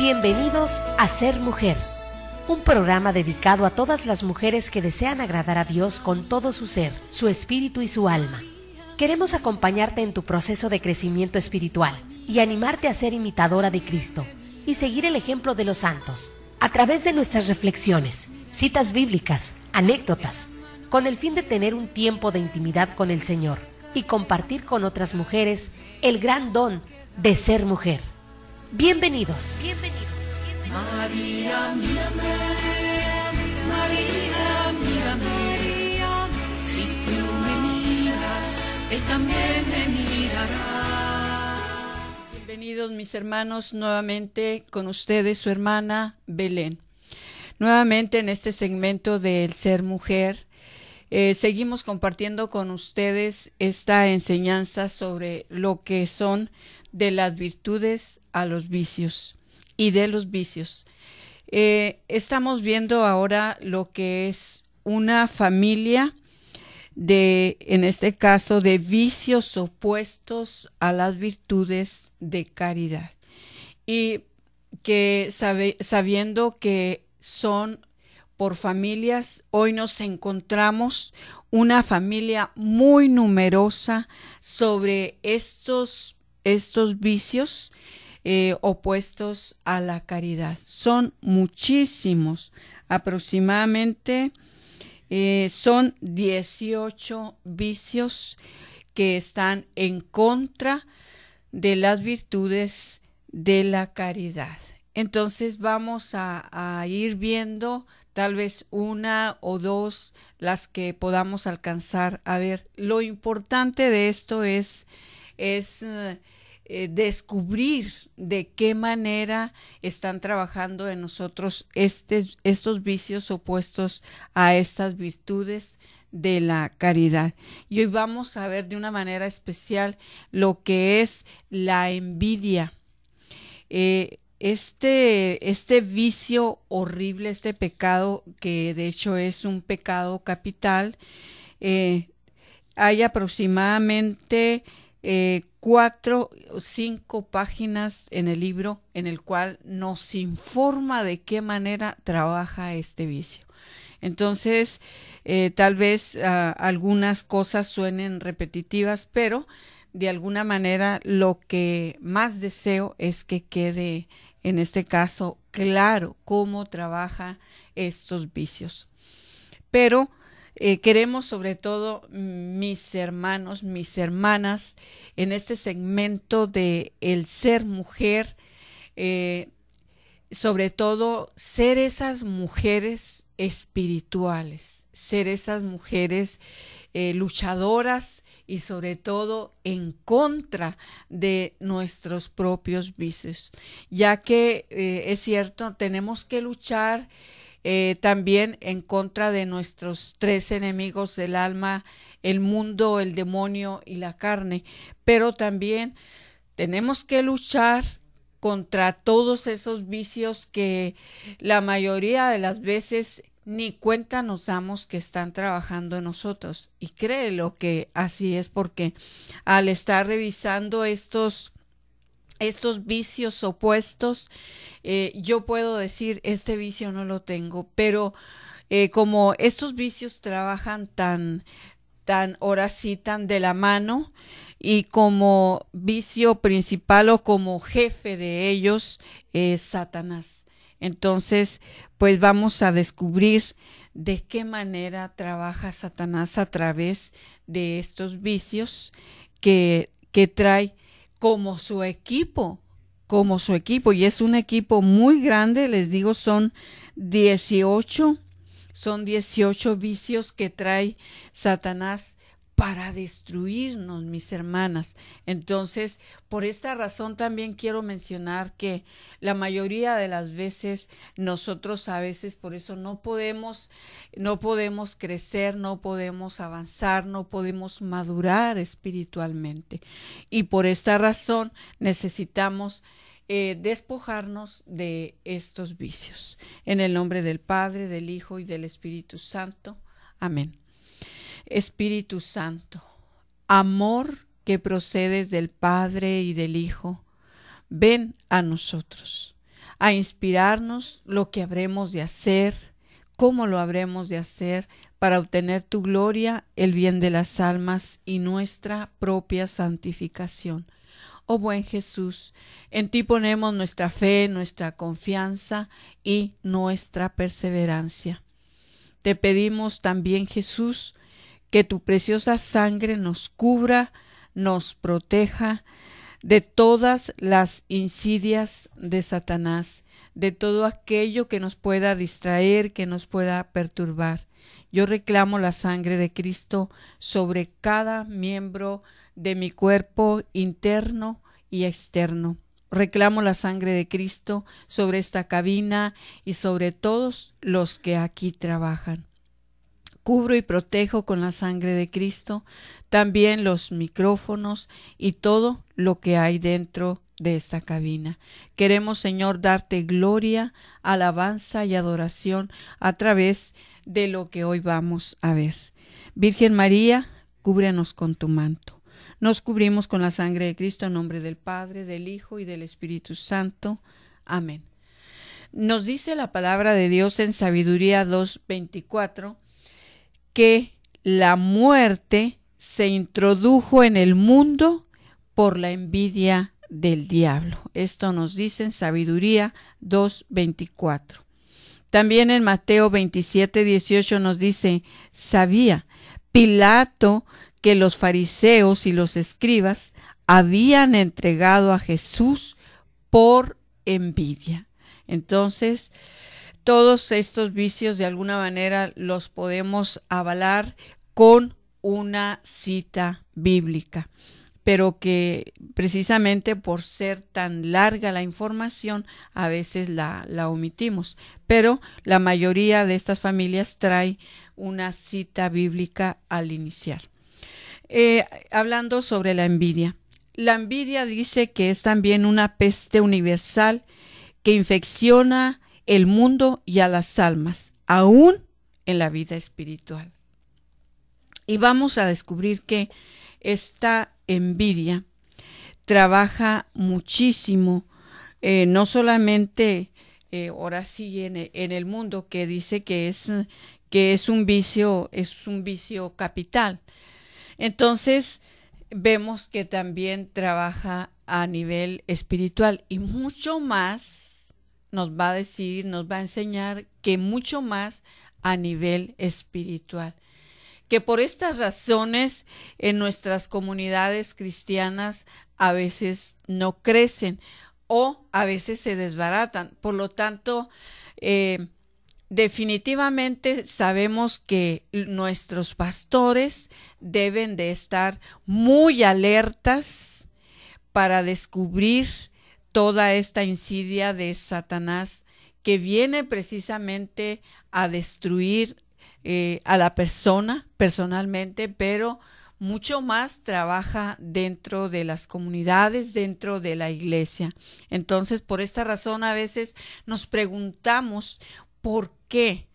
Bienvenidos a Ser Mujer, un programa dedicado a todas las mujeres que desean agradar a Dios con todo su ser, su espíritu y su alma. Queremos acompañarte en tu proceso de crecimiento espiritual y animarte a ser imitadora de Cristo y seguir el ejemplo de los santos a través de nuestras reflexiones, citas bíblicas, anécdotas, con el fin de tener un tiempo de intimidad con el Señor y compartir con otras mujeres el gran don de ser mujer. Bienvenidos. Bienvenidos. María, María, Si tú me miras, Él también me mirará. Bienvenidos mis hermanos, nuevamente con ustedes su hermana Belén. Nuevamente en este segmento del ser mujer, eh, seguimos compartiendo con ustedes esta enseñanza sobre lo que son de las virtudes a los vicios y de los vicios. Eh, estamos viendo ahora lo que es una familia de, en este caso, de vicios opuestos a las virtudes de caridad. Y que sabiendo que son por familias, hoy nos encontramos una familia muy numerosa sobre estos estos vicios eh, opuestos a la caridad. Son muchísimos, aproximadamente eh, son 18 vicios que están en contra de las virtudes de la caridad. Entonces vamos a ir viendo tal vez una o dos las que podamos alcanzar a ver. Lo importante de esto es es eh, descubrir de qué manera están trabajando en nosotros estos vicios opuestos a estas virtudes de la caridad. Y hoy vamos a ver de una manera especial lo que es la envidia. Eh, este, este vicio horrible, este pecado, que de hecho es un pecado capital, eh, hay aproximadamente eh, cuatro o cinco páginas en el libro en el cual nos informa de qué manera trabaja este vicio. Entonces, eh, tal vez ah, algunas cosas suenen repetitivas, pero de alguna manera lo que más deseo es que quede, en este caso, claro cómo trabaja estos vicios. Pero eh, queremos sobre todo mm, mis hermanos, mis hermanas, en este segmento de el ser mujer, eh, sobre todo ser esas mujeres espirituales, ser esas mujeres eh, luchadoras y sobre todo en contra de nuestros propios vicios, ya que es cierto, tenemos que luchar eh, también en contra de nuestros tres enemigos del alma, el mundo, el demonio y la carne, pero también tenemos que luchar contra todos esos vicios que la mayoría de las veces ni cuenta nos damos que están trabajando en nosotros. Y créelo que así es porque al estar revisando estos estos vicios opuestos, eh, yo puedo decir, este vicio no lo tengo, pero eh, como estos vicios trabajan tan, tan, ahora sí, tan de la mano, y como vicio principal o como jefe de ellos es Satanás. Entonces, pues vamos a descubrir de qué manera trabaja Satanás a través de estos vicios que, que trae como su equipo, como su equipo. Y es un equipo muy grande, les digo, son 18, son 18 vicios que trae Satanás para destruirnos, mis hermanas. Entonces, por esta razón también quiero mencionar que la mayoría de las veces nosotros a veces por eso no podemos no podemos crecer, no podemos avanzar, no podemos madurar espiritualmente. Y por esta razón necesitamos eh, despojarnos de estos vicios. En el nombre del Padre, del Hijo y del Espíritu Santo. Amén. Espíritu Santo, amor que procedes del Padre y del Hijo, ven a nosotros, a inspirarnos lo que habremos de hacer, cómo lo habremos de hacer para obtener tu gloria, el bien de las almas y nuestra propia santificación. Oh buen Jesús, en ti ponemos nuestra fe, nuestra confianza y nuestra perseverancia. Te pedimos también, Jesús, que tu preciosa sangre nos cubra, nos proteja de todas las insidias de Satanás, de todo aquello que nos pueda distraer, que nos pueda perturbar. Yo reclamo la sangre de Cristo sobre cada miembro de mi cuerpo interno y externo. Reclamo la sangre de Cristo sobre esta cabina y sobre todos los que aquí trabajan cubro y protejo con la sangre de Cristo, también los micrófonos y todo lo que hay dentro de esta cabina. Queremos, Señor, darte gloria, alabanza y adoración a través de lo que hoy vamos a ver. Virgen María, cúbrenos con tu manto. Nos cubrimos con la sangre de Cristo en nombre del Padre, del Hijo y del Espíritu Santo. Amén. Nos dice la palabra de Dios en Sabiduría 2.24 que la muerte se introdujo en el mundo por la envidia del diablo. Esto nos dice en Sabiduría 2.24. También en Mateo 27, 18 nos dice, sabía Pilato que los fariseos y los escribas habían entregado a Jesús por envidia. Entonces, todos estos vicios de alguna manera los podemos avalar con una cita bíblica pero que precisamente por ser tan larga la información a veces la, omitimos. Pero la mayoría de estas familias trae una cita bíblica al iniciar. Eh, hablando sobre la envidia. La envidia dice que es también una peste universal que infecciona el mundo y a las almas, aún en la vida espiritual. Y vamos a descubrir que esta envidia trabaja muchísimo, eh, no solamente eh, ahora sí en, e, en, el mundo que dice que es, que es un vicio, es un vicio capital. Entonces, vemos que también trabaja a nivel espiritual y mucho más nos va a decir, nos va a enseñar que mucho más a nivel espiritual. Que por estas razones en nuestras comunidades cristianas a veces no crecen o a veces se desbaratan. Por lo tanto, eh, definitivamente sabemos que nuestros pastores deben de estar muy alertas para descubrir toda esta insidia de Satanás que viene precisamente a destruir eh, a la persona personalmente, pero mucho más trabaja dentro de las comunidades, dentro de la iglesia. Entonces, por esta razón a veces nos preguntamos por qué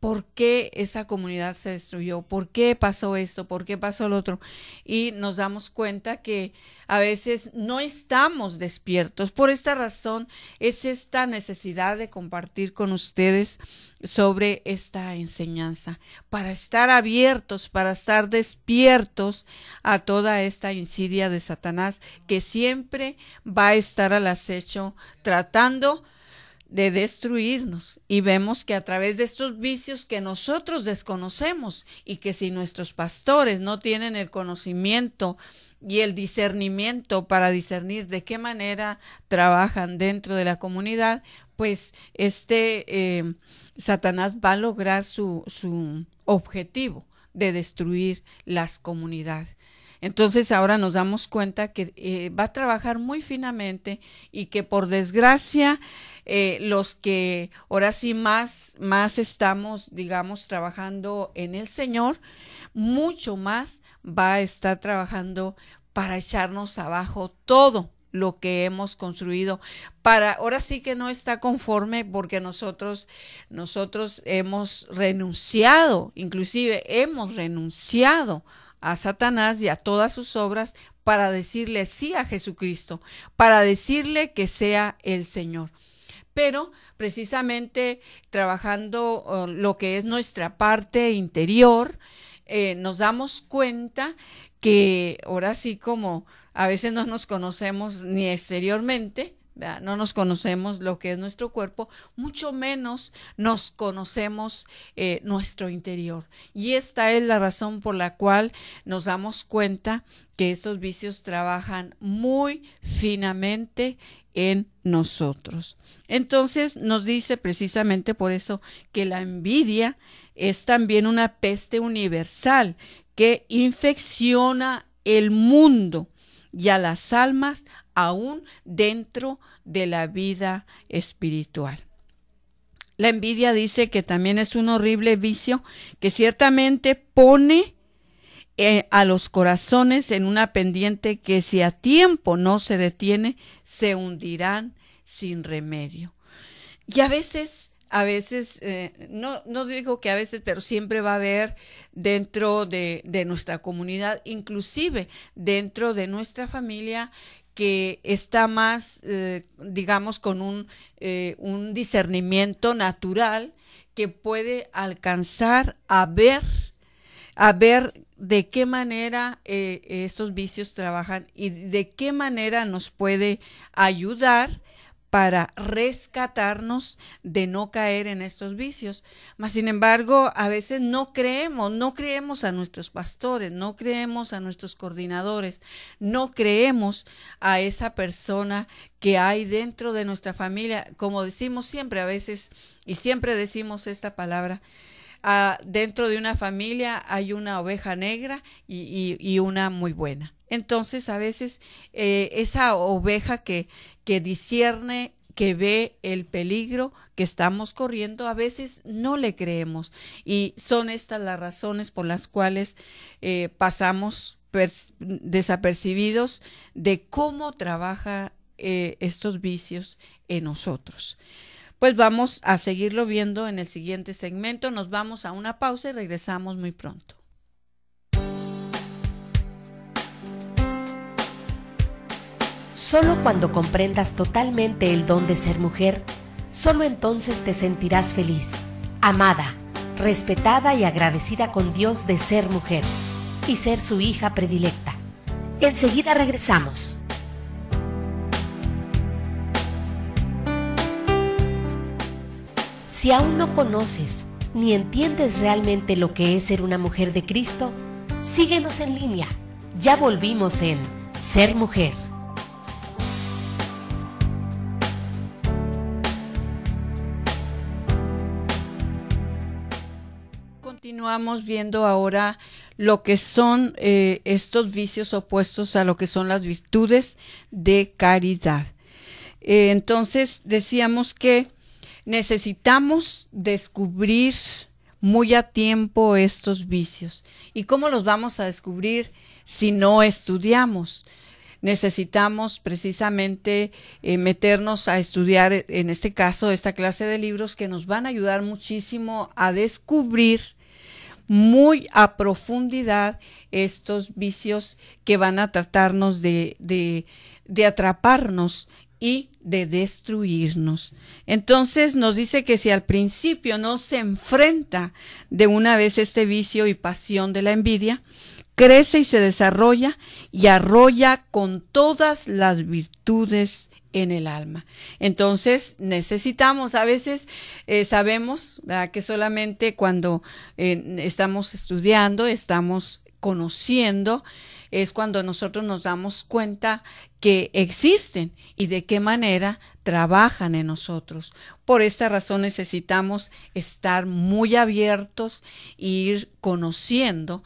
¿Por qué esa comunidad se destruyó? ¿Por qué pasó esto? ¿Por qué pasó lo otro? Y nos damos cuenta que a veces no estamos despiertos. Por esta razón es esta necesidad de compartir con ustedes sobre esta enseñanza, para estar abiertos, para estar despiertos a toda esta insidia de Satanás que siempre va a estar al acecho tratando de destruirnos y vemos que a través de estos vicios que nosotros desconocemos y que si nuestros pastores no tienen el conocimiento y el discernimiento para discernir de qué manera trabajan dentro de la comunidad, pues este eh, Satanás va a lograr su, objetivo de destruir las comunidades. Entonces ahora nos damos cuenta que eh, va a trabajar muy finamente y que por desgracia eh, los que ahora sí más, más estamos, digamos, trabajando en el Señor, mucho más va a estar trabajando para echarnos abajo todo lo que hemos construido para ahora sí que no está conforme porque nosotros nosotros hemos renunciado inclusive hemos renunciado a Satanás y a todas sus obras para decirle sí a Jesucristo para decirle que sea el Señor pero precisamente trabajando oh, lo que es nuestra parte interior, eh, nos damos cuenta que ahora sí como a veces no nos conocemos ni exteriormente, no nos conocemos lo que es nuestro cuerpo, mucho menos nos conocemos eh, nuestro interior. Y esta es la razón por la cual nos damos cuenta que estos vicios trabajan muy finamente en nosotros. Entonces nos dice precisamente por eso que la envidia es también una peste universal que infecciona el mundo y a las almas aún dentro de la vida espiritual. La envidia dice que también es un horrible vicio que ciertamente pone eh, a los corazones en una pendiente que si a tiempo no se detiene, se hundirán sin remedio. Y a veces a veces, eh, no, digo que a veces, pero siempre va a haber dentro de, nuestra comunidad, inclusive dentro de nuestra familia, que está más, eh, digamos, con eh, un, discernimiento natural que puede alcanzar a ver, a ver de qué manera estos vicios trabajan y de qué manera nos puede ayudar para rescatarnos de no caer en estos vicios. Mas, sin embargo, a veces no creemos, no creemos a nuestros pastores, no creemos a nuestros coordinadores, no creemos a esa persona que hay dentro de nuestra familia. Como decimos siempre a veces, y siempre decimos esta palabra, dentro de una familia hay una oveja negra y, una muy buena. Entonces, a veces eh, esa oveja que, que discierne que ve el peligro que estamos corriendo, a veces no le creemos. Y son estas las razones por las cuales eh, pasamos desapercibidos de cómo trabaja eh, estos vicios en nosotros pues vamos a seguirlo viendo en el siguiente segmento. Nos vamos a una pausa y regresamos muy pronto. Solo cuando comprendas totalmente el don de ser mujer, solo entonces te sentirás feliz, amada, respetada y agradecida con Dios de ser mujer y ser su hija predilecta. Enseguida regresamos. Si aún no conoces ni entiendes realmente lo que es ser una mujer de Cristo, síguenos en línea. Ya volvimos en Ser Mujer. Continuamos viendo ahora lo que son eh, estos vicios opuestos a lo que son las virtudes de caridad. Eh, entonces decíamos que necesitamos descubrir muy a tiempo estos vicios. ¿Y cómo los vamos a descubrir si no estudiamos? Necesitamos precisamente eh, meternos a estudiar, en este caso, esta clase de libros que nos van a ayudar muchísimo a descubrir muy a profundidad estos vicios que van a tratarnos de, de, de atraparnos y de destruirnos. Entonces nos dice que si al principio no se enfrenta de una vez este vicio y pasión de la envidia, crece y se desarrolla y arrolla con todas las virtudes en el alma. Entonces necesitamos, a veces eh, sabemos que solamente cuando eh, estamos estudiando, estamos conociendo, es cuando nosotros nos damos cuenta que existen y de qué manera trabajan en nosotros. Por esta razón necesitamos estar muy abiertos e ir conociendo,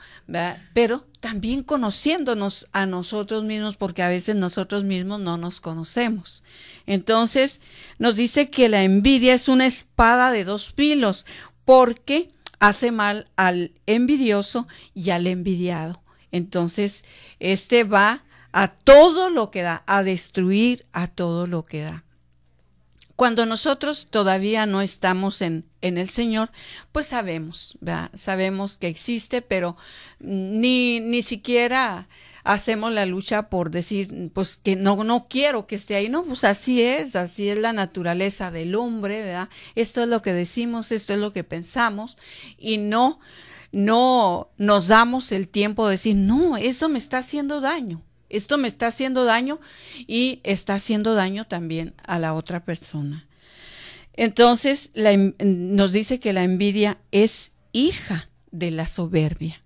pero también conociéndonos a nosotros mismos porque a veces nosotros mismos no nos conocemos. Entonces nos dice que la envidia es una espada de dos filos porque hace mal al envidioso y al envidiado. Entonces, este va a todo lo que da, a destruir a todo lo que da. Cuando nosotros todavía no estamos en, en el Señor, pues sabemos, sabemos que existe, pero ni, ni siquiera hacemos la lucha por decir, pues que no, no quiero que esté ahí. No, pues así es, así es la naturaleza del hombre, ¿verdad? Esto es lo que decimos, esto es lo que pensamos y no, no nos damos el tiempo de decir, no, eso me está haciendo daño esto me está haciendo daño y está haciendo daño también a la otra persona. Entonces nos dice que la envidia es hija de la soberbia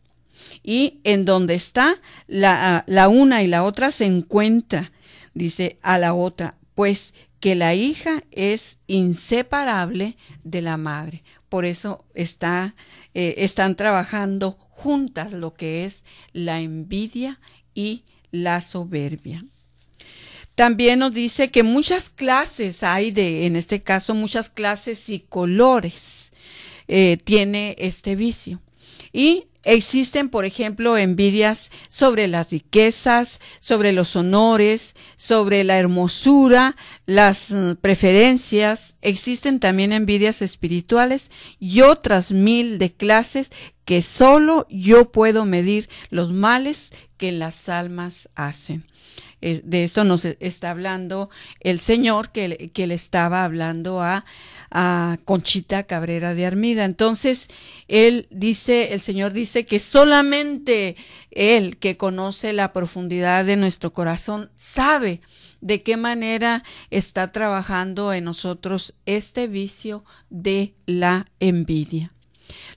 y en donde está la, una y la otra se encuentra, dice a la otra, pues que la hija es inseparable de la madre. Por eso está, eh, están trabajando juntas lo que es la envidia y la la soberbia. También nos dice que muchas clases hay de, en este caso, muchas clases y colores eh, tiene este vicio. Y existen, por ejemplo, envidias sobre las riquezas, sobre los honores, sobre la hermosura, las eh, preferencias. Existen también envidias espirituales y otras mil de clases que solo yo puedo medir los males que las almas hacen de esto nos está hablando el Señor que, le estaba hablando a, a Conchita Cabrera de Armida. Entonces, él dice, el Señor dice que solamente Él que conoce la profundidad de nuestro corazón sabe de qué manera está trabajando en nosotros este vicio de la envidia.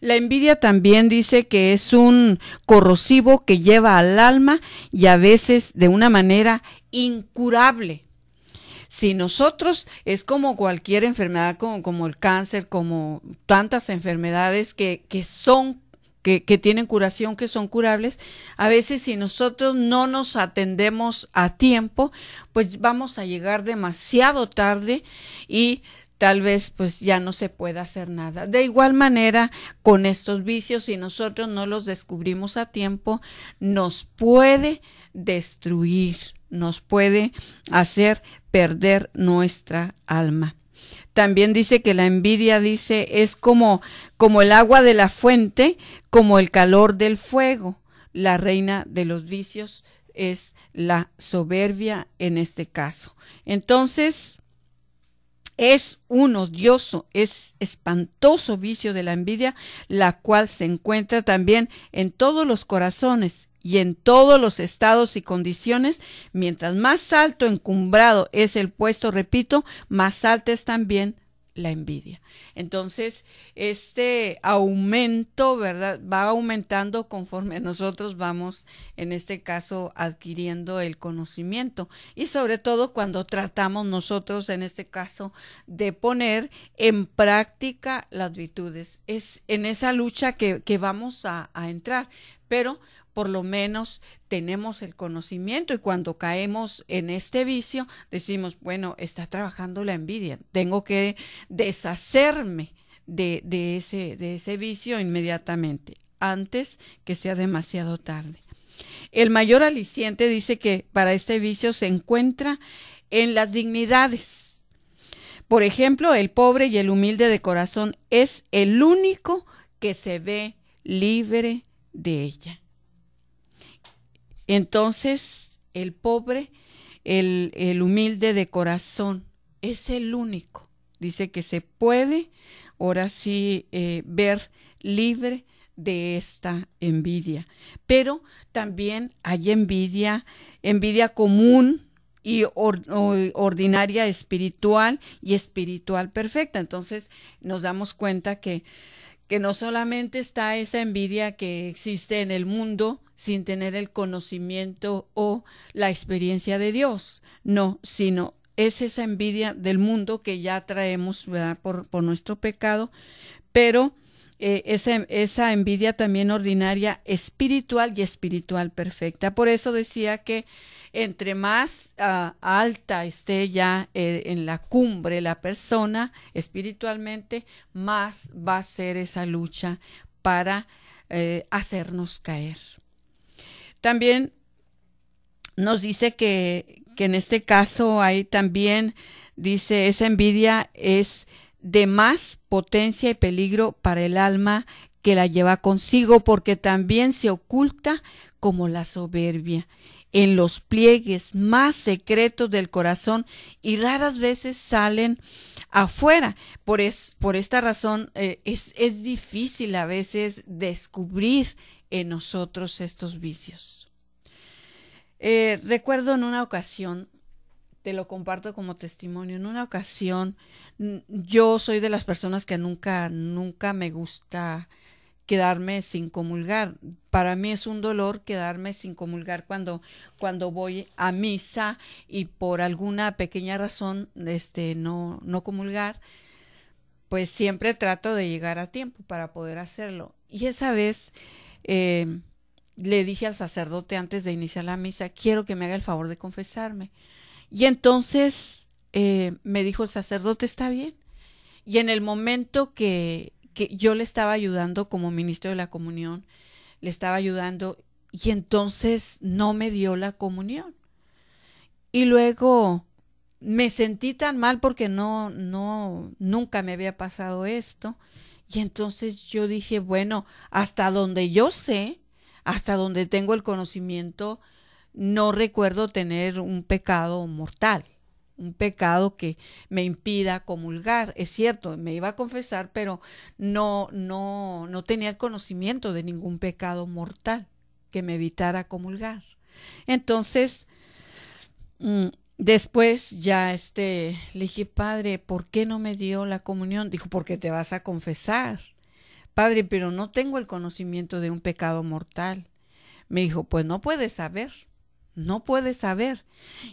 La envidia también dice que es un corrosivo que lleva al alma y a veces de una manera incurable. Si nosotros es como cualquier enfermedad, como, el cáncer, como tantas enfermedades que, son que, que, tienen curación, que son curables, a veces si nosotros no nos atendemos a tiempo, pues vamos a llegar demasiado tarde y tal vez pues ya no se pueda hacer nada. De igual manera, con estos vicios, si nosotros no los descubrimos a tiempo, nos puede destruir, nos puede hacer perder nuestra alma. También dice que la envidia dice es como como el agua de la fuente, como el calor del fuego. La reina de los vicios es la soberbia en este caso. Entonces, es un odioso, es espantoso vicio de la envidia, la cual se encuentra también en todos los corazones y en todos los estados y condiciones, mientras más alto encumbrado es el puesto, repito, más alto es también la envidia. Entonces, este aumento, ¿verdad? Va aumentando conforme nosotros vamos, en este caso, adquiriendo el conocimiento. Y sobre todo cuando tratamos nosotros, en este caso, de poner en práctica las virtudes. Es en esa lucha que, vamos a, a entrar. Pero por lo menos tenemos el conocimiento y cuando caemos en este vicio decimos, bueno, está trabajando la envidia, tengo que deshacerme de, ese, de ese vicio inmediatamente, antes que sea demasiado tarde. El mayor aliciente dice que para este vicio se encuentra en las dignidades. Por ejemplo, el pobre y el humilde de corazón es el único que se ve libre de ella. Entonces, el pobre, el, el humilde de corazón, es el único. Dice que se puede ahora sí eh, ver libre de esta envidia. Pero también hay envidia, envidia común y ordinaria espiritual y espiritual perfecta. Entonces nos damos cuenta que que no solamente está esa envidia que existe en el mundo sin tener el conocimiento o la experiencia de Dios, no, sino es esa envidia del mundo que ya traemos por nuestro pecado, pero eh, esa, envidia también ordinaria espiritual y espiritual perfecta. Por eso decía que entre más ah, alta esté ya eh, en la cumbre la persona espiritualmente, más va a ser esa lucha para eh, hacernos caer. También nos dice que, que en este caso hay también, dice, esa envidia es de más potencia y peligro para el alma que la lleva consigo, porque también se oculta como la soberbia en los pliegues más secretos del corazón y raras veces salen afuera. Por, esta razón eh, es, difícil a veces descubrir en nosotros estos vicios. Eh, recuerdo en una ocasión te lo comparto como testimonio. En una ocasión, yo soy de las personas que nunca, nunca me gusta quedarme sin comulgar. Para mí es un dolor quedarme sin comulgar cuando, cuando voy a misa y por alguna pequeña razón este, no, no comulgar, pues siempre trato de llegar a tiempo para poder hacerlo. Y esa vez em, le dije al sacerdote antes de iniciar la misa, quiero que me haga el favor de confesarme. Y entonces eh, me dijo el sacerdote, está bien. Y en el momento que, que yo le estaba ayudando como ministro de la comunión, le estaba ayudando y entonces no me dio la comunión. Y luego me sentí tan mal porque no, no, nunca me había pasado esto. Y entonces yo dije, bueno, hasta donde yo sé, hasta donde tengo el conocimiento, no recuerdo tener un pecado mortal, un pecado que me impida comulgar. Es cierto, me iba a confesar, pero no, no, no tenía el conocimiento de ningún pecado mortal que me evitara comulgar. Entonces, mm, después ya este, le dije, padre, ¿por qué no me dio la comunión? Dijo, porque te vas a confesar. Padre, pero no tengo el conocimiento de un pecado mortal. Me dijo, pues no puedes saber no puede saber.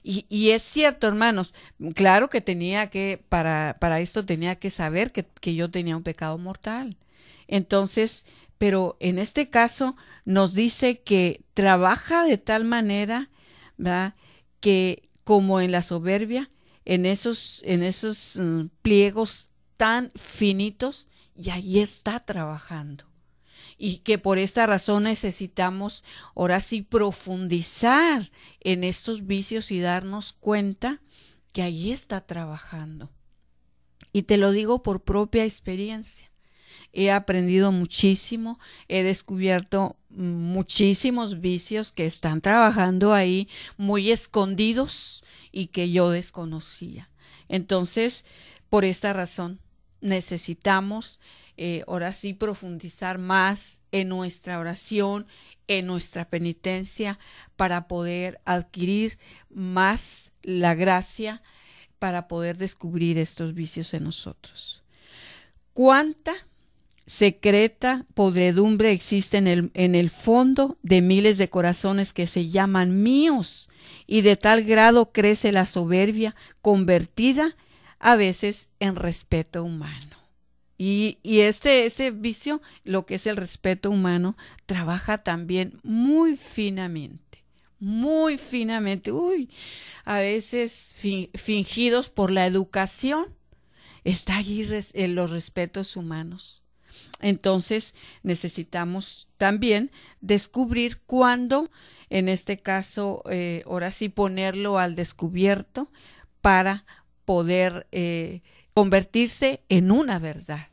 Y, es cierto, hermanos, claro que tenía que, para, para esto tenía que saber que, yo tenía un pecado mortal. Entonces, pero en este caso nos dice que trabaja de tal manera, ¿verdad? Que como en la soberbia, en esos, en esos mm, pliegos tan finitos, y ahí está trabajando y que por esta razón necesitamos ahora sí profundizar en estos vicios y darnos cuenta que ahí está trabajando. Y te lo digo por propia experiencia. He aprendido muchísimo, he descubierto muchísimos vicios que están trabajando ahí muy escondidos y que yo desconocía. Entonces, por esta razón, necesitamos eh, ahora sí profundizar más en nuestra oración, en nuestra penitencia, para poder adquirir más la gracia, para poder descubrir estos vicios en nosotros. ¿Cuánta secreta podredumbre existe en el fondo de miles de corazones que se llaman míos? Y de tal grado crece la soberbia convertida a veces en respeto humano. Y, y este, este, vicio, lo que es el respeto humano, trabaja también muy finamente muy finamente, uy, a veces fingidos por la educación, está allí en los respetos humanos. Entonces necesitamos también descubrir cuándo, en este caso, eh, ahora sí ponerlo al descubierto para poder eh, convertirse en una verdad.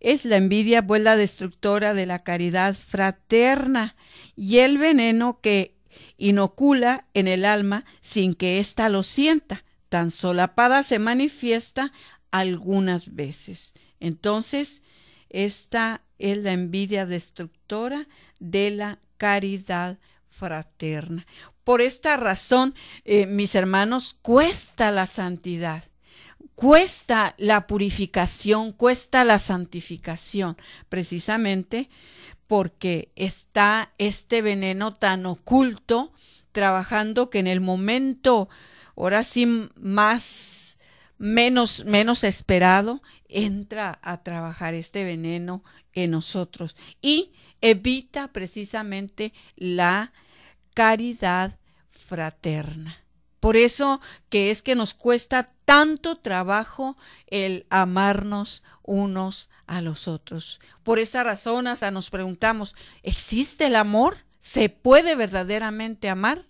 Es la envidia vuela pues, destructora de la caridad fraterna y el veneno que inocula en el alma sin que ésta lo sienta, tan solapada se manifiesta algunas veces. Entonces, esta es la envidia destructora de la caridad fraterna. Por esta razón, eh, mis hermanos, cuesta la santidad cuesta la purificación, cuesta la santificación, precisamente porque está este veneno tan oculto trabajando que en el momento, ahora sí, más, menos, menos esperado, entra a trabajar este veneno en nosotros y evita precisamente la caridad fraterna. Por eso que es que nos cuesta tanto trabajo el amarnos unos a los otros. Por esa razón hasta nos preguntamos, ¿existe el amor? ¿Se puede verdaderamente amar?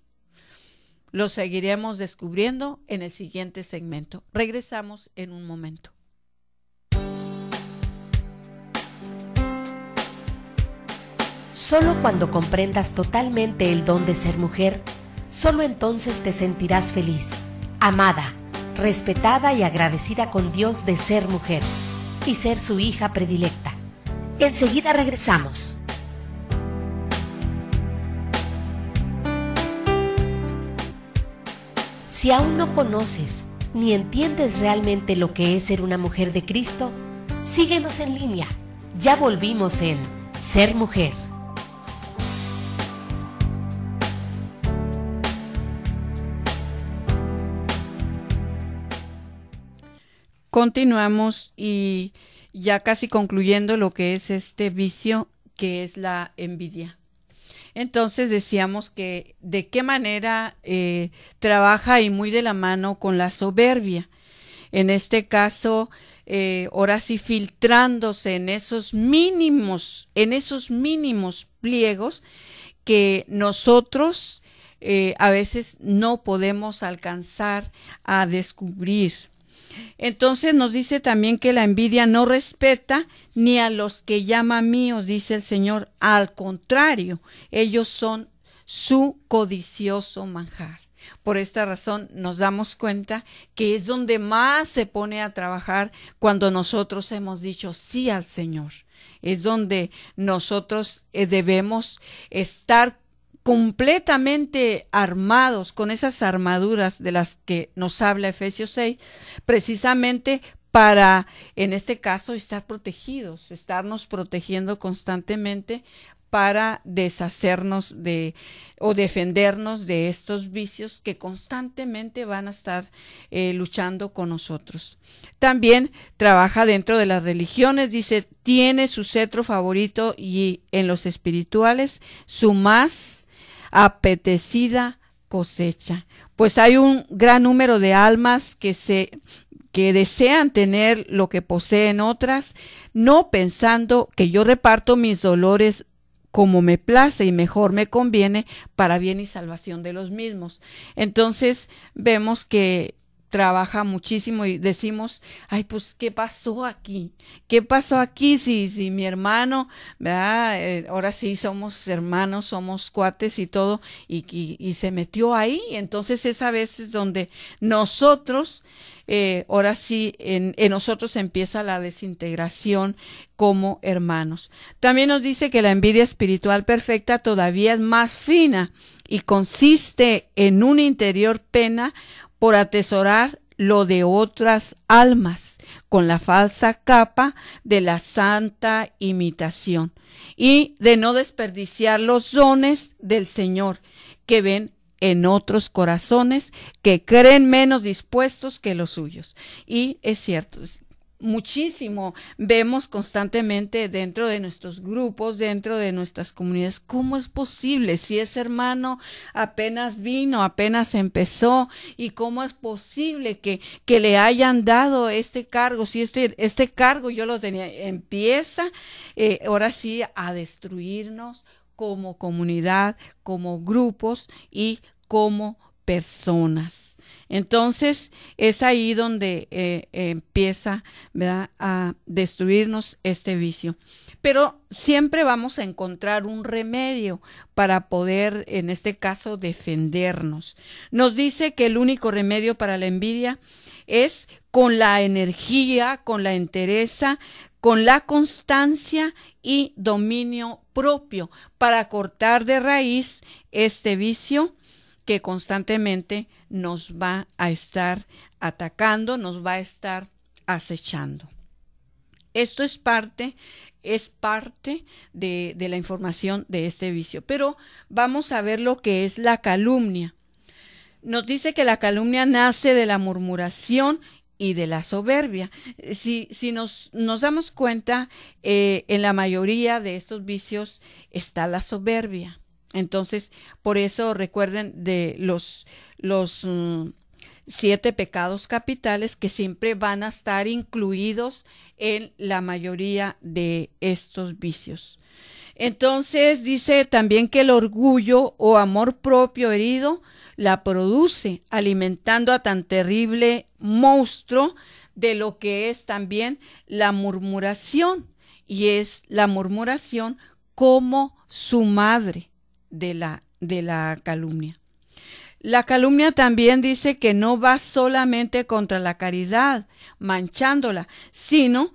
Lo seguiremos descubriendo en el siguiente segmento. Regresamos en un momento. Solo cuando comprendas totalmente el don de ser mujer, solo entonces te sentirás feliz, amada respetada y agradecida con Dios de ser mujer y ser su hija predilecta. Enseguida regresamos. Si aún no conoces ni entiendes realmente lo que es ser una mujer de Cristo, síguenos en línea. Ya volvimos en Ser Mujer. Continuamos y ya casi concluyendo lo que es este vicio que es la envidia. Entonces decíamos que de qué manera eh, trabaja y muy de la mano con la soberbia. En este caso, eh, ahora sí filtrándose en esos mínimos, en esos mínimos pliegos que nosotros eh, a veces no podemos alcanzar a descubrir. Entonces nos dice también que la envidia no respeta ni a los que llama míos, dice el Señor. Al contrario, ellos son su codicioso manjar. Por esta razón nos damos cuenta que es donde más se pone a trabajar cuando nosotros hemos dicho sí al Señor. Es donde nosotros eh, debemos estar completamente armados con esas armaduras de las que nos habla Efesios 6, precisamente para, en este caso, estar protegidos, estarnos protegiendo constantemente para deshacernos de o defendernos de estos vicios que constantemente van a estar eh, luchando con nosotros. También trabaja dentro de las religiones, dice, tiene su cetro favorito y en los espirituales su más apetecida cosecha. Pues hay un gran número de almas que se que desean tener lo que poseen otras, no pensando que yo reparto mis dolores como me place y mejor me conviene para bien y salvación de los mismos. Entonces vemos que trabaja muchísimo y decimos, ay, pues, ¿qué pasó aquí? ¿Qué pasó aquí si, si mi hermano, eh, ahora sí somos hermanos, somos cuates y todo, y, se metió ahí. Entonces es a veces donde nosotros, eh, ahora sí, en, nosotros empieza la desintegración como hermanos. También nos dice que la envidia espiritual perfecta todavía es más fina y consiste en un interior pena por atesorar lo de otras almas con la falsa capa de la santa imitación y de no desperdiciar los dones del Señor que ven en otros corazones que creen menos dispuestos que los suyos. Y es cierto, muchísimo. Vemos constantemente dentro de nuestros grupos, dentro de nuestras comunidades, cómo es posible si ese hermano apenas vino, apenas empezó y cómo es posible que, que le hayan dado este cargo, si este, este cargo yo lo tenía, empieza eh, ahora sí a destruirnos como comunidad, como grupos y como personas. Entonces es ahí donde eh, empieza a destruirnos este vicio. Pero siempre vamos a encontrar un remedio para poder, en este caso, defendernos. Nos dice que el único remedio para la envidia es con la energía, con la entereza, con la constancia y dominio propio para cortar de raíz este vicio que constantemente nos va a estar atacando, nos va a estar acechando. Esto es parte, es parte de, la información de este vicio. Pero vamos a ver lo que es la calumnia. Nos dice que la calumnia nace de la murmuración y de la soberbia. Si, si nos, damos cuenta, eh, en la mayoría de estos vicios está la soberbia. Entonces, por eso recuerden de los, mm, siete pecados capitales que siempre van a estar incluidos en la mayoría de estos vicios. Entonces dice también que el orgullo o amor propio herido la produce, alimentando a tan terrible monstruo de lo que es también la murmuración, y es la murmuración como su madre de la, de la calumnia. La calumnia también dice que no va solamente contra la caridad, manchándola, sino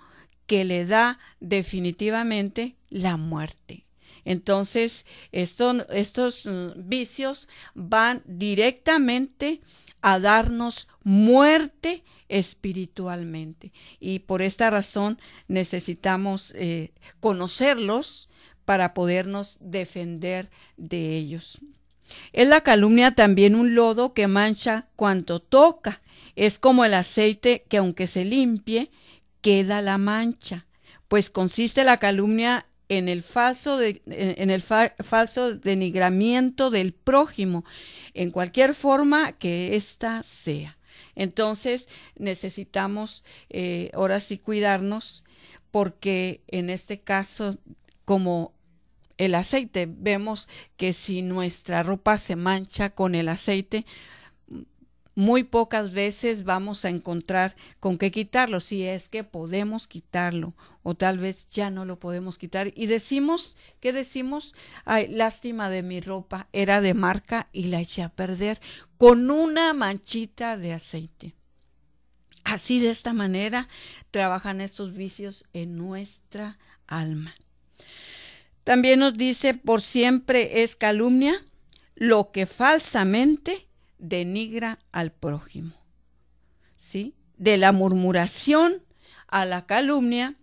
que le da definitivamente la muerte. Entonces, estos mm, vicios van directamente a darnos muerte espiritualmente. Y por esta razón necesitamos eh, conocerlos para podernos defender de ellos. Es la calumnia también un lodo que mancha cuanto toca. Es como el aceite que aunque se limpie, queda la mancha, pues consiste la calumnia en el falso, en el falso denigramiento del prójimo, en cualquier forma que ésta sea. Entonces necesitamos eh, ahora sí cuidarnos porque en este caso, como el aceite. Vemos que si nuestra ropa se mancha con el aceite, muy pocas veces vamos a encontrar con qué quitarlo, si es que podemos quitarlo o tal vez ya no lo podemos quitar. Y decimos, ¿qué decimos? Ay, lástima de mi ropa, era de marca y la eché a perder con una manchita de aceite. Así de esta manera trabajan estos vicios en nuestra alma. También nos dice, por siempre es calumnia lo que falsamente denigra al prójimo. ¿Sí? De la murmuración a la calumnia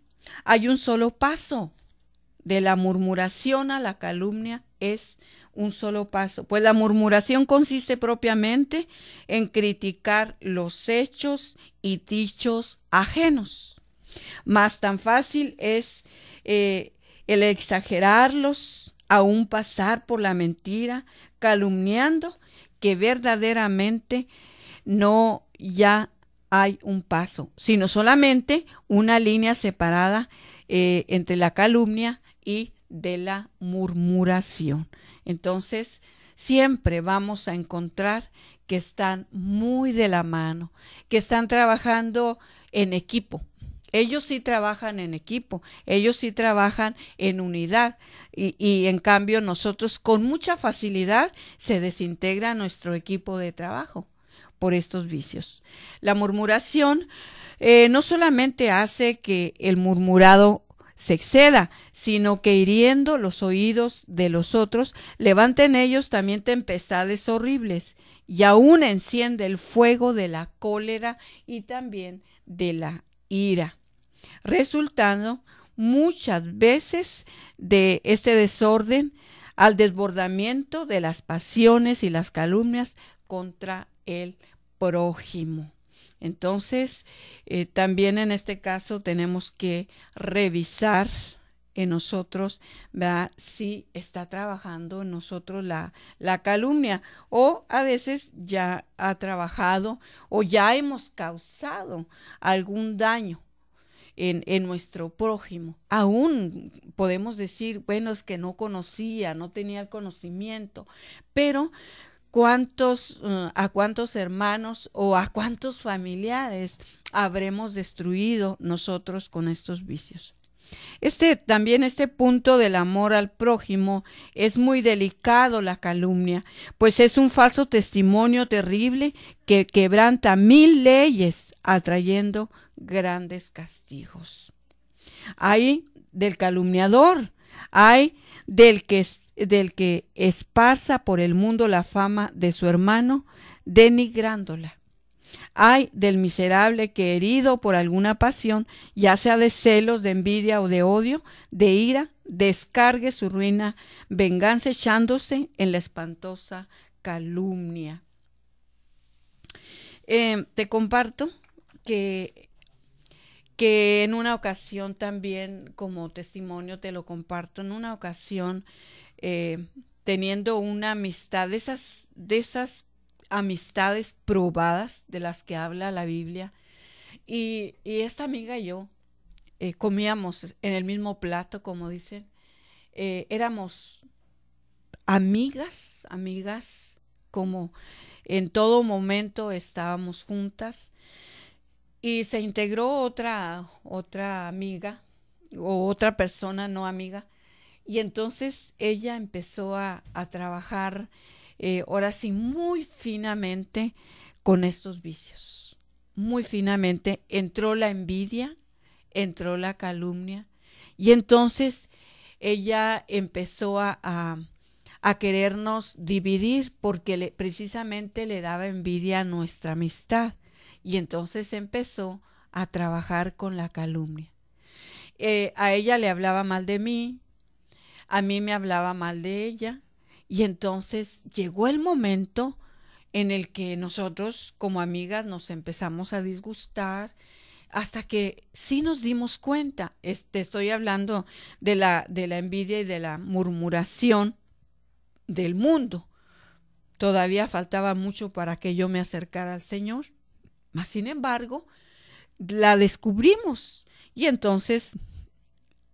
hay un solo paso. De la murmuración a la calumnia es un solo paso. Pues la murmuración consiste propiamente en criticar los hechos y dichos ajenos. Más tan fácil es eh, el exagerarlos, aún pasar por la mentira, calumniando que verdaderamente no ya hay un paso, sino solamente una línea separada eh, entre la calumnia y de la murmuración. Entonces, siempre vamos a encontrar que están muy de la mano, que están trabajando en equipo, ellos sí trabajan en equipo, ellos sí trabajan en unidad y, en cambio nosotros con mucha facilidad se desintegra nuestro equipo de trabajo por estos vicios. La murmuración eh, no solamente hace que el murmurado se exceda, sino que hiriendo los oídos de los otros, levanten ellos también tempestades horribles y aún enciende el fuego de la cólera y también de la ira resultando muchas veces de este desorden al desbordamiento de las pasiones y las calumnias contra el prójimo. Entonces, eh, también en este caso tenemos que revisar en nosotros si está trabajando en nosotros la calumnia o a veces ya ha trabajado o ya hemos causado algún daño en, nuestro prójimo. Aún podemos decir, bueno, es que no conocía, no tenía el conocimiento, pero cuántos, eh, a cuántos hermanos o a cuántos familiares habremos destruido nosotros con estos vicios. Este, también este punto del amor al prójimo es muy delicado la calumnia, pues es un falso testimonio terrible que quebranta mil leyes atrayendo grandes castigos. Hay del calumniador, hay del que, del que esparza por el mundo la fama de su hermano, denigrándola. Hay del miserable que herido por alguna pasión, ya sea de celos, de envidia o de odio, de ira, descargue su ruina, venganza echándose en la espantosa calumnia. Em, te comparto que que en una ocasión también, como testimonio, te lo comparto, en una ocasión, eh, teniendo una amistad, de esas, de esas amistades probadas de las que habla la Biblia, y, esta amiga y yo eh, comíamos en el mismo plato, como dicen, eh, éramos amigas, amigas, como en todo momento estábamos juntas. Y se integró otra, otra amiga o otra persona no amiga. Y entonces ella empezó a, trabajar, eh, ahora sí, muy finamente con estos vicios. Muy finamente entró la envidia, entró la calumnia. Y entonces ella empezó a, a, querernos dividir porque precisamente le daba envidia a nuestra amistad. Y entonces empezó a trabajar con la calumnia. Eh, a ella le hablaba mal de mí, a mí me hablaba mal de ella. Y entonces llegó el momento en el que nosotros como amigas nos empezamos a disgustar hasta que sí nos dimos cuenta. estoy hablando de la, de la envidia y de la murmuración del mundo. Todavía faltaba mucho para que yo me acercara al Señor. Mas, sin embargo, la descubrimos y entonces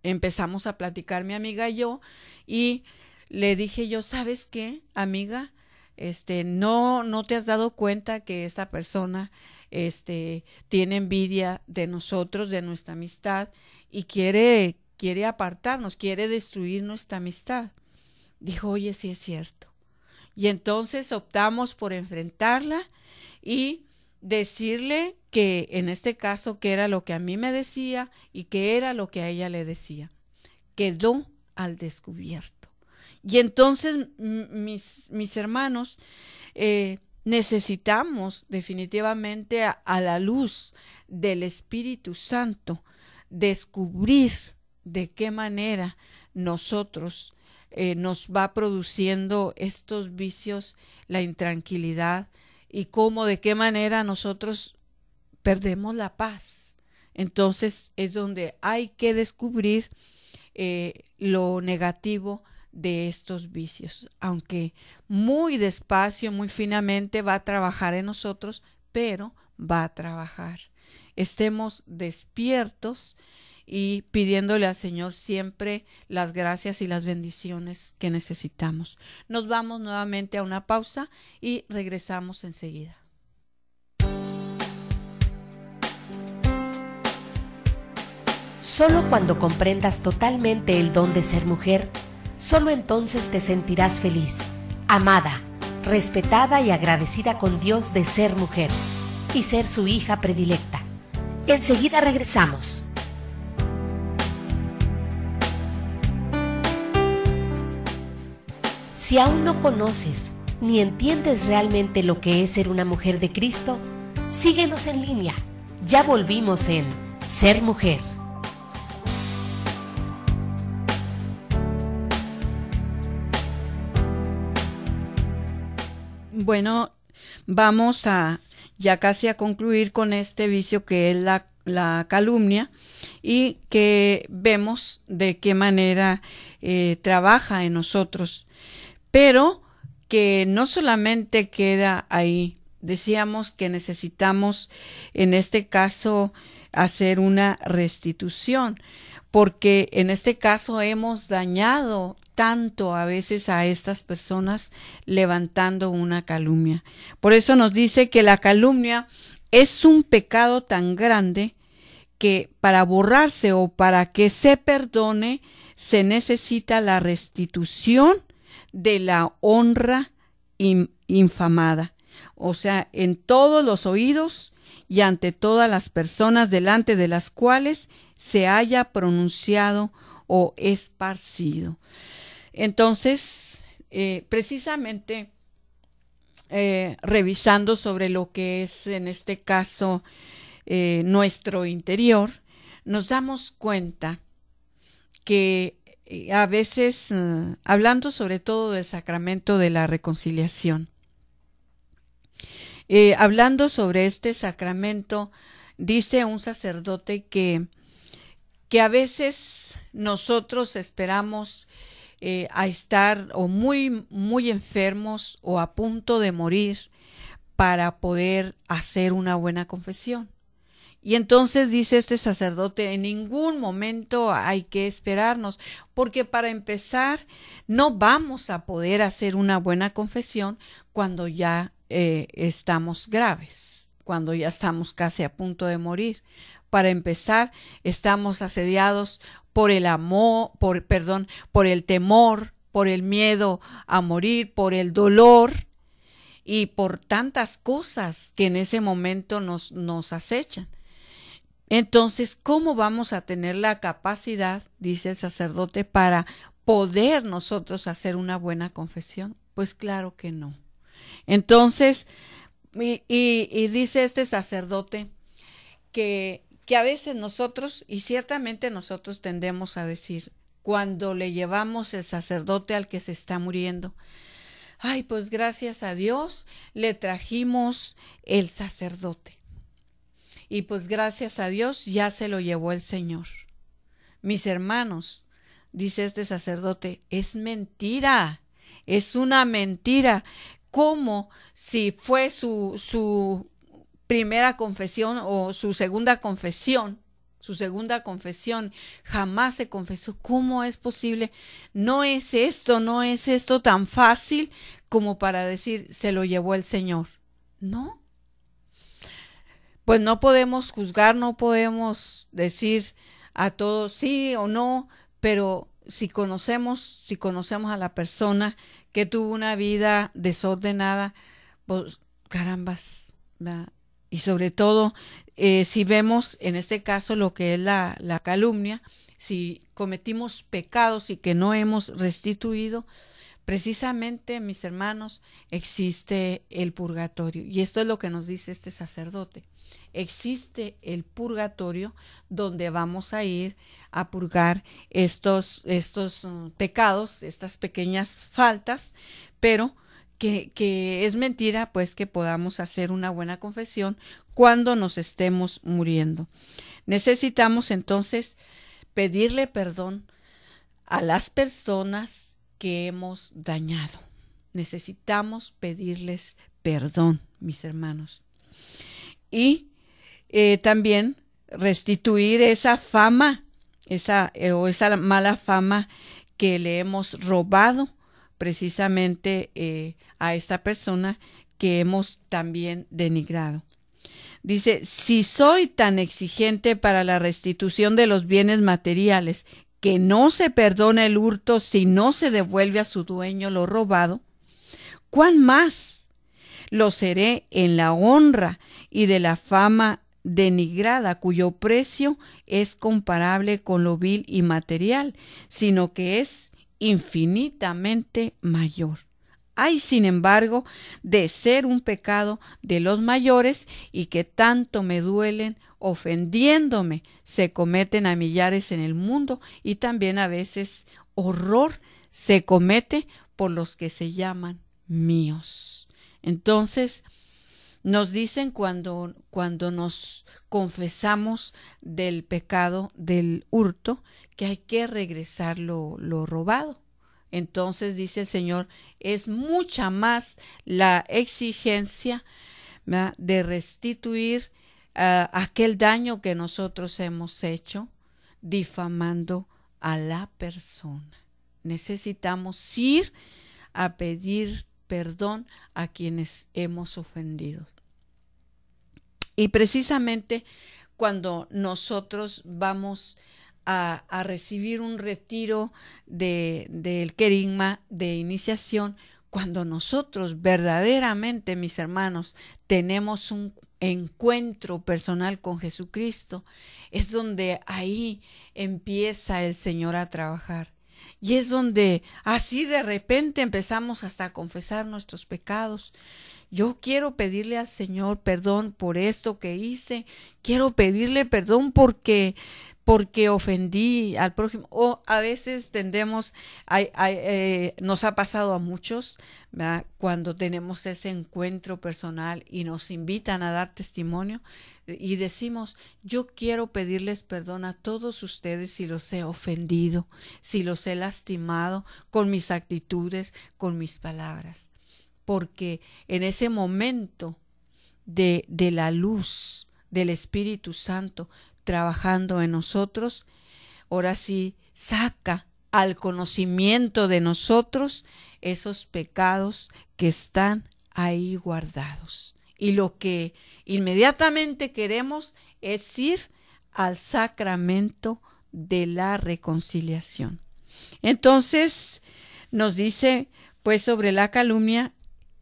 empezamos a platicar mi amiga y yo y le dije yo, ¿sabes qué, amiga? Este, no, no te has dado cuenta que esa persona este, tiene envidia de nosotros, de nuestra amistad y quiere, quiere apartarnos, quiere destruir nuestra amistad. Dijo, oye, sí es cierto. Y entonces optamos por enfrentarla y decirle que en este caso que era lo que a mí me decía y que era lo que a ella le decía. Quedó al descubierto. Y entonces mis, mis hermanos eh, necesitamos definitivamente a, la luz del Espíritu Santo descubrir de qué manera nosotros eh, nos va produciendo estos vicios, la intranquilidad, y cómo, de qué manera nosotros perdemos la paz. Entonces es donde hay que descubrir eh, lo negativo de estos vicios, aunque muy despacio, muy finamente va a trabajar en nosotros, pero va a trabajar. Estemos despiertos y pidiéndole al Señor siempre las gracias y las bendiciones que necesitamos. Nos vamos nuevamente a una pausa y regresamos enseguida. Solo cuando comprendas totalmente el don de ser mujer, solo entonces te sentirás feliz, amada, respetada y agradecida con Dios de ser mujer y ser su hija predilecta. Enseguida regresamos. Si aún no conoces ni entiendes realmente lo que es ser una mujer de Cristo, síguenos en línea. Ya volvimos en Ser Mujer. Bueno, vamos a ya casi a concluir con este vicio que es la, calumnia y que vemos de qué manera eh, trabaja en nosotros pero que no solamente queda ahí. Decíamos que necesitamos, en este caso, hacer una restitución, porque en este caso hemos dañado tanto a veces a estas personas levantando una calumnia. Por eso nos dice que la calumnia es un pecado tan grande que para borrarse o para que se perdone se necesita la restitución de la honra infamada. O sea, en todos los oídos y ante todas las personas delante de las cuales se haya pronunciado o esparcido. Entonces, eh, precisamente eh, revisando sobre lo que es en este caso eh, nuestro interior, nos damos cuenta que eh, a veces eh, hablando sobre todo del sacramento de la reconciliación. Eh, hablando sobre este sacramento, dice un sacerdote que, que a veces nosotros esperamos a estar o muy, muy enfermos o a punto de morir para poder hacer una buena confesión. Y entonces dice este sacerdote, en ningún momento hay que esperarnos, porque para empezar, no vamos a poder hacer una buena confesión cuando ya eh, estamos graves, cuando ya estamos casi a punto de morir. Para empezar, estamos asediados por el amor, por, perdón, por el temor, por el miedo a morir, por el dolor y por tantas cosas que en ese momento nos, nos acechan. Entonces, ¿cómo vamos a tener la capacidad, dice el sacerdote, para poder nosotros hacer una buena confesión? Pues claro que no. Entonces, y, dice este sacerdote que, que a veces nosotros, y ciertamente nosotros tendemos a decir, cuando le llevamos el sacerdote al que se está muriendo, ay, pues gracias a Dios le trajimos el sacerdote y pues gracias a Dios ya se lo llevó el Señor. Mis hermanos, dice este sacerdote, es mentira, es una mentira, ¿Cómo si fue su, su primera confesión o su segunda confesión, su segunda confesión, jamás se confesó. ¿Cómo es posible? No es esto, no es esto tan fácil como para decir se lo llevó el Señor. No, pues no podemos juzgar, no podemos decir a todos sí o no, pero si conocemos, si conocemos a la persona que tuvo una vida desordenada, pues carambas, y sobre todo eh, si vemos en este caso lo que es la calumnia, si cometimos pecados y que no hemos restituido, precisamente, mis hermanos, existe el purgatorio. Y esto es lo que nos dice este sacerdote existe el purgatorio donde vamos a ir a purgar estos, estos uh, pecados, estas pequeñas faltas, pero que, que, es mentira pues que podamos hacer una buena confesión cuando nos estemos muriendo. Necesitamos entonces pedirle perdón a las personas que hemos dañado. Necesitamos pedirles perdón, mis hermanos y eh, también restituir esa fama, esa, eh, o esa mala fama que le hemos robado precisamente eh, a esta persona que hemos también denigrado. Dice, si soy tan exigente para la restitución de los bienes materiales que no se perdona el hurto si no se devuelve a su dueño lo robado, ¿cuán más lo seré en la honra y de la fama denigrada, cuyo precio es comparable con lo vil y material, sino que es infinitamente mayor. Hay, sin embargo, de ser un pecado de los mayores y que tanto me duelen, ofendiéndome, se cometen a millares en el mundo y también a veces horror se comete por los que se llaman míos. Entonces, nos dicen cuando, cuando nos confesamos del pecado del hurto que hay que regresar lo, robado. Entonces dice el Señor, es mucha más la exigencia de restituir ah, aquel daño que nosotros hemos hecho difamando a la persona. Necesitamos ir a pedir perdón a quienes hemos ofendido. Y precisamente cuando nosotros vamos a, recibir un retiro del de, querigma de iniciación, cuando nosotros verdaderamente, mis hermanos, tenemos un encuentro personal con Jesucristo, es donde ahí empieza el Señor a trabajar. Y es donde así de repente empezamos hasta a confesar nuestros pecados. Yo quiero pedirle al Señor perdón por esto que hice. Quiero pedirle perdón porque porque ofendí al prójimo. O a veces tendemos, eh, nos ha pasado a muchos, cuando tenemos ese encuentro personal y nos invitan a dar testimonio y decimos, yo quiero pedirles perdón a todos ustedes si los he ofendido, si los he lastimado con mis actitudes, con mis palabras. Porque en ese momento de, de la luz del Espíritu Santo, trabajando en nosotros. Ahora sí, saca al conocimiento de nosotros esos pecados que están ahí guardados. Y lo que inmediatamente queremos es ir al sacramento de la reconciliación. Entonces, nos dice, pues sobre la calumnia,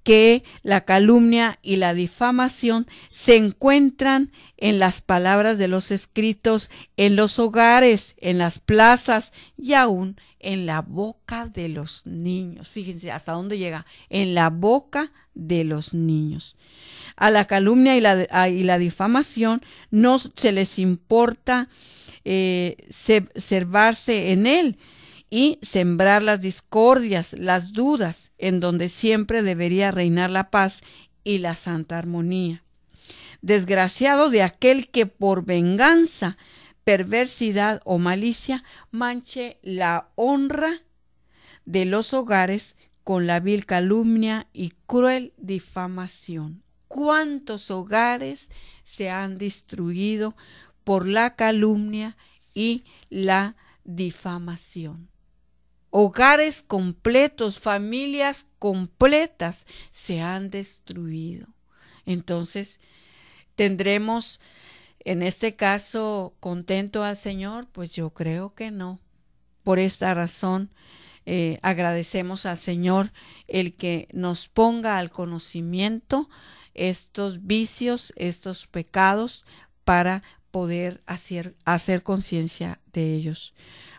que la calumnia y la difamación se encuentran en las palabras de los escritos, en los hogares, en las plazas y aún en la boca de los niños. Fíjense hasta dónde llega, en la boca de los niños. A la calumnia y la, y la difamación no se les importa observarse eh, en él, y sembrar las discordias, las dudas, en donde siempre debería reinar la paz y la santa armonía. Desgraciado de aquel que por venganza, perversidad o malicia manche la honra de los hogares con la vil calumnia y cruel difamación. ¿Cuántos hogares se han destruido por la calumnia y la difamación? hogares completos, familias completas se han destruido. Entonces, ¿tendremos en este caso contento al Señor? Pues yo creo que no. Por esta razón, eh, agradecemos al Señor el que nos ponga al conocimiento estos vicios, estos pecados, para poder hacer, hacer conciencia de ellos.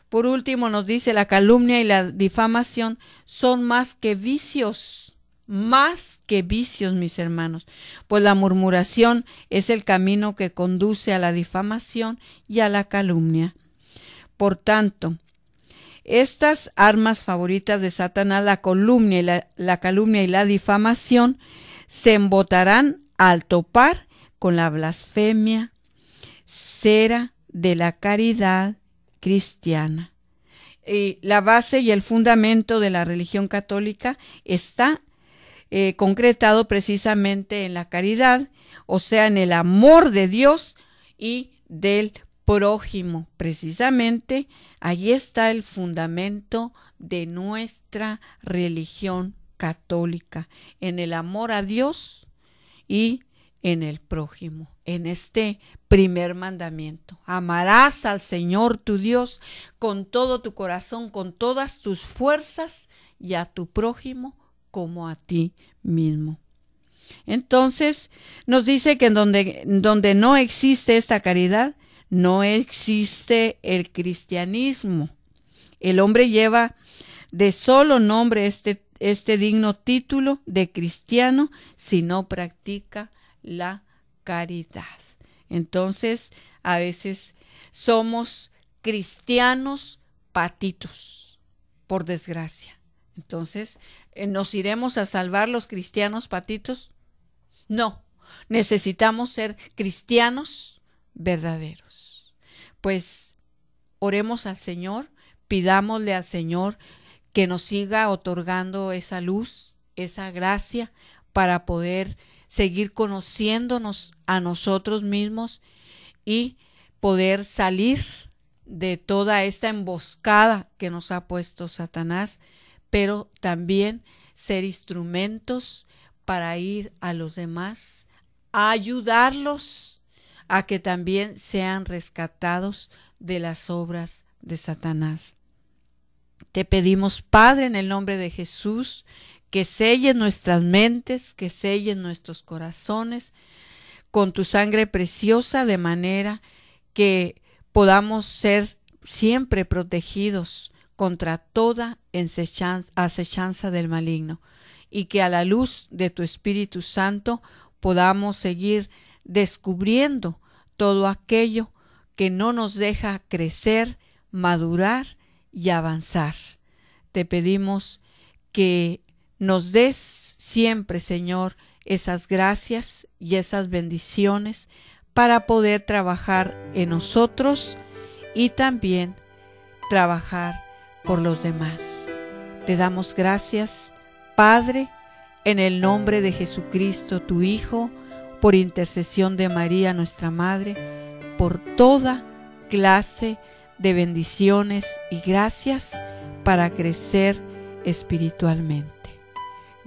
Por último, nos dice la calumnia y la difamación son más que vicios, más que vicios, mis hermanos, pues la murmuración es el camino que conduce a la difamación y a la calumnia. Por tanto, estas armas favoritas de Satanás, la calumnia y la, difamación, se embotarán al topar con la blasfemia, cera de la caridad, cristiana. Y la base y el fundamento de la religión católica está eh, concretado precisamente en la caridad, o sea, en el amor de Dios y del prójimo. Precisamente allí está el fundamento de nuestra religión católica, en el amor a Dios y en el prójimo en este primer mandamiento. Amarás al Señor tu Dios con todo tu corazón, con todas tus fuerzas y a tu prójimo como a ti mismo. Entonces nos dice que en donde, donde no existe esta caridad, no existe el cristianismo. El hombre lleva de solo nombre este, este digno título de cristiano si no practica la caridad. Entonces, a veces somos cristianos patitos, por desgracia. Entonces, eh, ¿nos iremos a salvar los cristianos patitos? No, necesitamos ser cristianos verdaderos. Pues oremos al Señor, pidámosle al Señor que nos siga otorgando esa luz, esa gracia para poder seguir conociéndonos a nosotros mismos y poder salir de toda esta emboscada que nos ha puesto Satanás, pero también ser instrumentos para ir a los demás, ayudarlos a que también sean rescatados de las obras de Satanás. Te pedimos, Padre, en el nombre de Jesús, que selle nuestras mentes, que selle nuestros corazones con tu sangre preciosa de manera que podamos ser siempre protegidos contra toda acechanza del maligno y que a la luz de tu Espíritu Santo podamos seguir descubriendo todo aquello que no nos deja crecer, madurar y avanzar. Te pedimos que nos des siempre, Señor, esas gracias y esas bendiciones para poder trabajar en nosotros y también trabajar por los demás. Te damos gracias, Padre, en el nombre de Jesucristo, tu Hijo, por intercesión de María, nuestra Madre, por toda clase de bendiciones y gracias para crecer espiritualmente.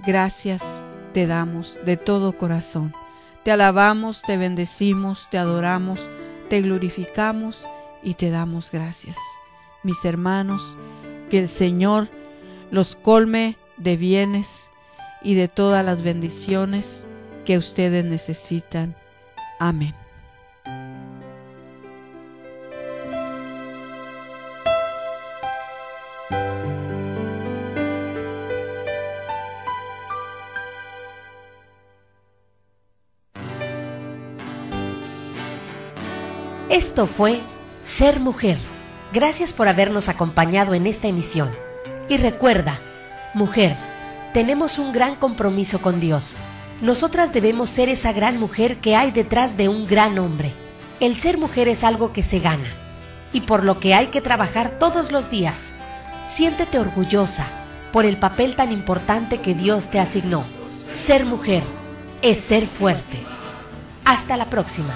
Gracias te damos de todo corazón. Te alabamos, te bendecimos, te adoramos, te glorificamos y te damos gracias. Mis hermanos, que el Señor los colme de bienes y de todas las bendiciones que ustedes necesitan. Amén. Esto fue Ser Mujer. Gracias por habernos acompañado en esta emisión. Y recuerda, mujer, tenemos un gran compromiso con Dios. Nosotras debemos ser esa gran mujer que hay detrás de un gran hombre. El ser mujer es algo que se gana y por lo que hay que trabajar todos los días. Siéntete orgullosa por el papel tan importante que Dios te asignó. Ser mujer es ser fuerte. Hasta la próxima.